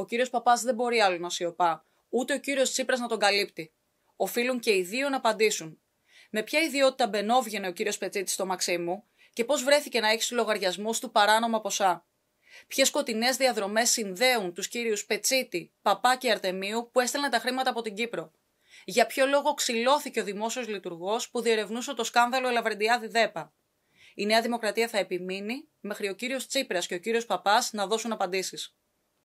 Ο κύριος Παπάς δεν μπορεί άλλο να σιωπά. Ούτε ο κύριος Τσίπρας να τον καλύπτει. Οφείλουν και οι δύο να απαντήσουν. Με ποια ιδιότητα μπενόβγαινε ο κύριος Πετσίτης στο Μαξίμου και πώς βρέθηκε να έχει στου λογαριασμούς του παράνομα ποσά. Ποιες σκοτεινές διαδρομές συνδέουν τους κύριους Πετσίτη, Παπά και Αρτεμίου που έστελναν τα χρήματα από την Κύπρο. Για ποιο λόγο ξυλώθηκε ο δημόσιος λειτουργός που διερευνούσε το σκάνδαλο Ελαβρεντιάδη ΔΕΠΑ. Η Νέα Δημοκρατία θα επιμείνει μέχρι ο κύριος Τσίπρας και ο κύριος Παπάς να δώσουν απαντήσεις.